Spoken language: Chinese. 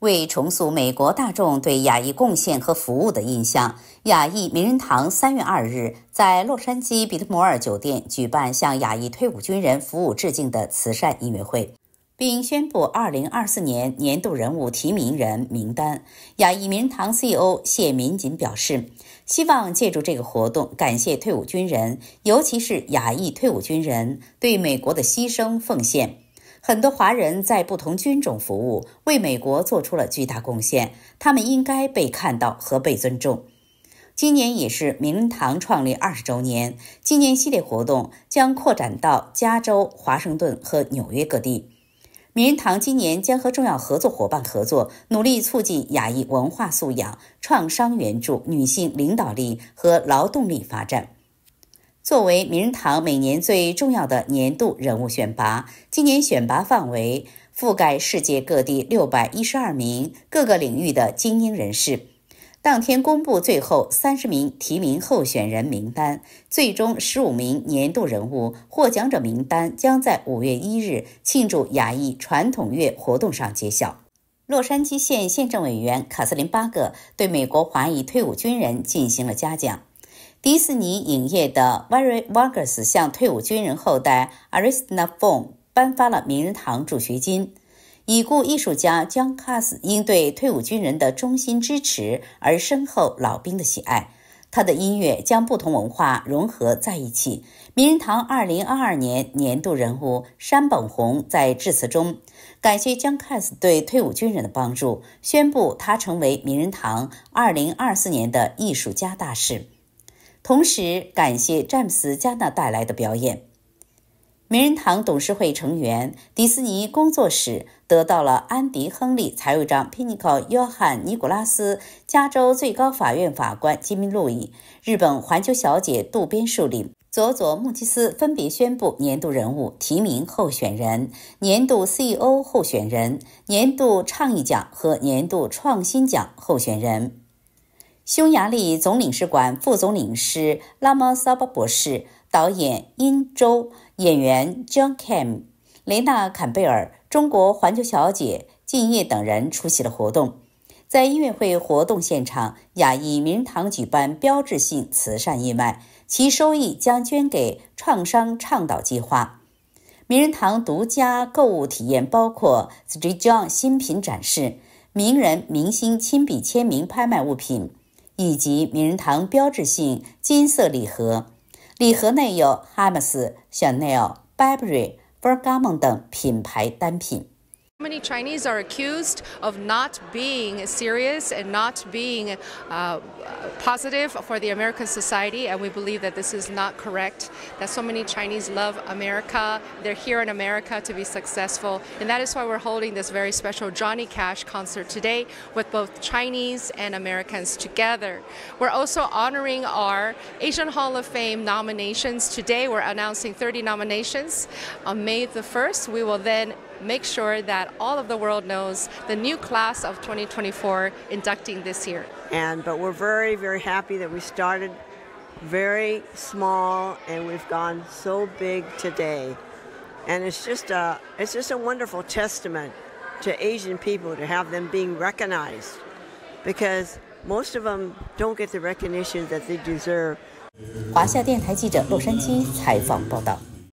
为重塑美国大众对亚裔贡献和服务的印象，亚裔名人堂三月二日在洛杉矶比得摩尔酒店举办向亚裔退伍军人服务致敬的慈善音乐会，并宣布二零二四年年度人物提名人名单。亚裔名人堂 CEO 谢民锦表示，希望借助这个活动感谢退伍军人，尤其是亚裔退伍军人对美国的牺牲奉献。很多华人在不同军种服务，为美国做出了巨大贡献，他们应该被看到和被尊重。今年也是名人堂创立二十周年，纪念系列活动将扩展到加州、华盛顿和纽约各地。名人堂今年将和重要合作伙伴合作，努力促进亚裔文化素养、创伤援助、女性领导力和劳动力发展。作为名人堂每年最重要的年度人物选拔，今年选拔范围覆盖世界各地六百一十二名各个领域的精英人士。当天公布最后三十名提名候选人名单，最终十五名年度人物获奖者名单将在五月一日庆祝亚裔传统月活动上揭晓。洛杉矶县县政委员卡斯林·巴克对美国华裔退伍军人进行了嘉奖。迪士尼影业的 v e r y Vargas 向退伍军人后代 Arista Fong 颁发了名人堂助学金。已故艺术家 John a s 因对退伍军人的衷心支持而深厚老兵的喜爱。他的音乐将不同文化融合在一起。名人堂2022年年度人物山本宏在致辞中感谢 John a s 对退伍军人的帮助，宣布他成为名人堂2024年的艺术家大使。同时，感谢詹姆斯·加纳带来的表演。名人堂董事会成员、迪士尼工作室得到了安迪·亨利、财务长 Pinnacle 约翰·尼古拉斯、加州最高法院法官吉米·路易、日本环球小姐渡边树理、佐佐木基斯分别宣布年度人物提名候选人、年度 CEO 候选人、年度倡议奖和年度创新奖候选人。匈牙利总领事馆副总领事拉莫萨巴博士、导演殷周、演员 John Cam 雷纳坎贝尔、中国环球小姐敬业等人出席了活动。在音乐会活动现场，雅艺名人堂举办标志性慈善义卖，其收益将捐给创伤倡导计划。名人堂独家购物体验包括 Street John 新品展示、名人明星亲笔签名拍卖物品。以及名人堂标志性金色礼盒礼盒内有 hamas chanel burberry v e r g a m o 等品牌单品 many Chinese are accused of not being serious and not being uh, positive for the American society, and we believe that this is not correct. That so many Chinese love America, they're here in America to be successful, and that is why we're holding this very special Johnny Cash concert today with both Chinese and Americans together. We're also honoring our Asian Hall of Fame nominations. Today we're announcing 30 nominations. On May the 1st, we will then make sure that all of the world knows the new class of 2024 inducting this year. And but we're very, very happy that we started very small and we've gone so big today. And it's just a it's just a wonderful testament to Asian people to have them being recognized because most of them don't get the recognition that they deserve. 华夏电台记者洛杉矶采访报道。